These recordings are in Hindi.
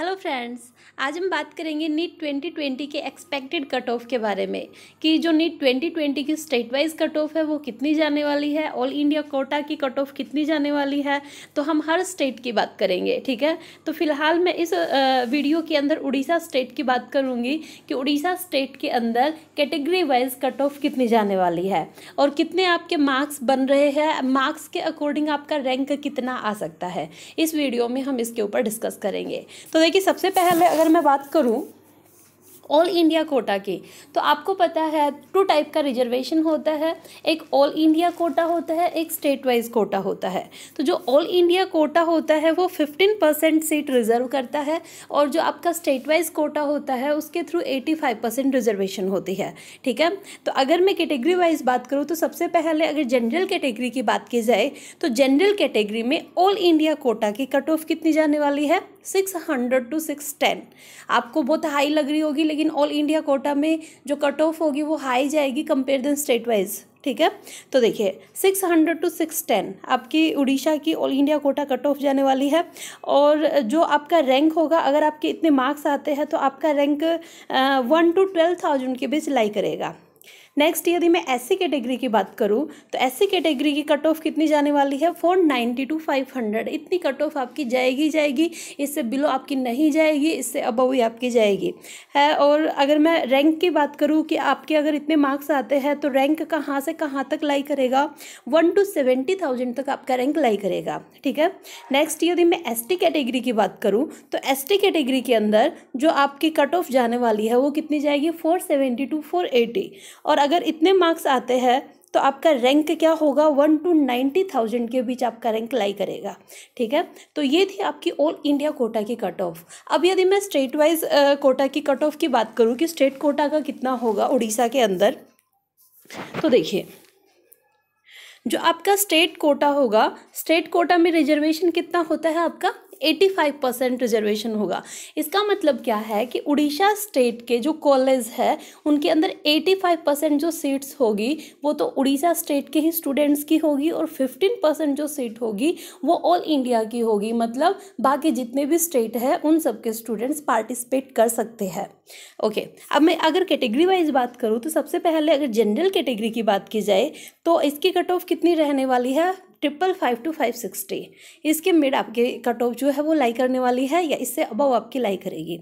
Hello फ्रेंड्स आज हम बात करेंगे नीट 2020 के एक्सपेक्टेड कट ऑफ के बारे में कि जो नीट 2020 की स्टेट वाइज कट ऑफ है वो कितनी जाने वाली है ऑल इंडिया कोटा की कट ऑफ कितनी जाने वाली है तो हम हर स्टेट की बात करेंगे ठीक है तो फिलहाल मैं इस वीडियो के अंदर उड़ीसा स्टेट की बात करूँगी कि उड़ीसा स्टेट के अंदर कैटेगरी वाइज कट ऑफ कितनी जाने वाली है और कितने आपके मार्क्स बन रहे हैं मार्क्स के अकॉर्डिंग आपका रैंक कितना आ सकता है इस वीडियो में हम इसके ऊपर डिस्कस करेंगे तो देखिए सबसे पहले अगर मैं बात करूँ ऑल इंडिया कोटा की तो आपको पता है टू टाइप का रिजर्वेशन होता है एक ऑल इंडिया कोटा होता है एक स्टेट वाइज कोटा होता है तो जो ऑल इंडिया कोटा होता है वो फिफ्टीन परसेंट सीट रिजर्व करता है और जो आपका स्टेट वाइज कोटा होता है उसके through eighty five percent reservation होती है ठीक है तो अगर मैं कैटेगरी वाइज बात करूँ तो सबसे पहले अगर जनरल कैटेगरी की बात की जाए तो जनरल कैटेगरी में ऑल इंडिया कोटा की कट ऑफ कितनी जाने वाली है six hundred to six ten आपको बहुत हाई लग रही होगी लेकिन लेकिन ऑल इंडिया कोटा में जो कट ऑफ होगी वो हाई जाएगी कंपेयर देन स्टेट वाइज ठीक है तो देखिए six hundred to six ten आपकी उड़ीसा की all India quota cut off जाने वाली है और जो आपका रैंक होगा अगर आपके इतने मार्क्स आते हैं तो आपका rank one to twelve thousand के बीच लाई करेगा नेक्स्ट यदि मैं एस सी कैटेगरी की बात करूँ तो एस सी कैटेगरी की कट ऑफ कितनी जाने वाली है four ninety to five hundred इतनी कट ऑफ आपकी जाएगी जाएगी इससे बिलो आपकी नहीं जाएगी इससे अबव ही आपकी जाएगी है और अगर मैं रैंक की बात करूँ कि आपके अगर इतने मार्क्स आते हैं तो रैंक कहाँ से कहाँ तक लाई करेगा वन टू सेवेंटी थाउजेंड तक आपका रैंक लाई करेगा ठीक है नेक्स्ट यदि मैं एस टी कैटेगरी की बात करूँ तो एस टी कैटेगरी के अंदर जो आपकी कट ऑफ जाने वाली है वो कितनी जाएगी four seventy to four eighty और अगर इतने मार्क्स आते हैं तो आपका रैंक क्या होगा वन टू नाइन्टी थाउजेंड के बीच आपका रैंक लाई करेगा ठीक है तो ये थी आपकी ऑल इंडिया कोटा की कट ऑफ अब यदि मैं स्टेट वाइज कोटा की कट ऑफ की बात करूँ कि स्टेट कोटा का कितना होगा उड़ीसा के अंदर तो देखिए जो आपका स्टेट कोटा होगा स्टेट कोटा में रिजर्वेशन कितना होता है आपका 85 परसेंट रिजर्वेशन होगा इसका मतलब क्या है कि उड़ीसा स्टेट के जो कॉलेज है उनके अंदर 85 परसेंट जो सीट्स होगी वो तो उड़ीसा स्टेट के ही स्टूडेंट्स की होगी और 15 परसेंट जो सीट होगी वो ऑल इंडिया की होगी मतलब बाकी जितने भी स्टेट हैं उन सब के स्टूडेंट्स पार्टिसिपेट कर सकते हैं ओके अब मैं अगर कैटेगरी वाइज बात करूँ तो सबसे पहले अगर जनरल कैटेगरी की बात की जाए तो इसकी कट ऑफ कितनी रहने वाली है triple five to five sixty इसके मिड आपके कट ऑफ जो है वो लाई करने वाली है या इससे अबव आपकी लाई करेगी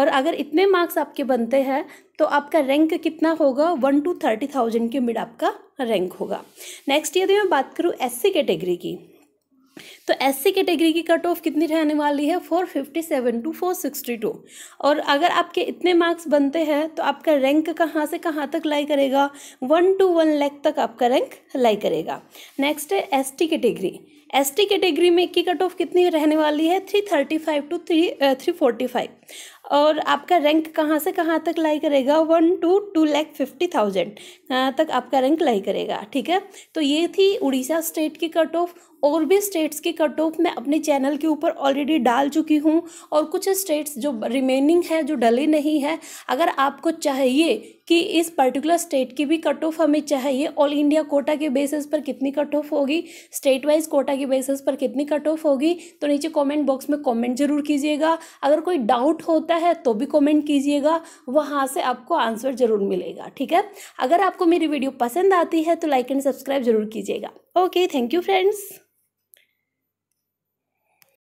और अगर इतने मार्क्स आपके बनते हैं तो आपका रैंक कितना होगा वन टू थर्टी थाउजेंड के मिड आपका रैंक होगा नेक्स्ट यदि मैं बात करूँ एस कैटेगरी की तो एससी कैटेगरी की कट ऑफ कितनी रहने वाली है four fifty seven to four sixty two और अगर आपके इतने मार्क्स बनते हैं तो आपका रैंक कहाँ से कहाँ तक लाई करेगा वन टू वन लैख तक आपका रैंक लाई करेगा नेक्स्ट है S T category S T category में की कट ऑफ कितनी रहने वाली है three thirty five to three three forty five और आपका रैंक कहाँ से कहाँ तक लाई करेगा one to two lakh fifty thousand तक आपका रैंक लाई करेगा ठीक है तो ये थी उड़ीसा स्टेट की कट ऑफ और भी स्टेट्स की कट ऑफ मैं अपने चैनल के ऊपर ऑलरेडी डाल चुकी हूँ और कुछ स्टेट्स जो रिमेनिंग है जो डले नहीं है अगर आपको चाहिए कि इस पर्टिकुलर स्टेट की भी कट ऑफ हमें चाहिए ऑल इंडिया कोटा के बेसिस पर कितनी कट ऑफ होगी स्टेट वाइज कोटा के बेसिस पर कितनी कट ऑफ होगी तो नीचे कमेंट बॉक्स में कमेंट जरूर कीजिएगा अगर कोई डाउट होता है तो भी कमेंट कीजिएगा वहाँ से आपको आंसर ज़रूर मिलेगा ठीक है अगर आपको मेरी वीडियो पसंद आती है तो लाइक एंड सब्सक्राइब जरूर कीजिएगा ओके थैंक यू फ्रेंड्स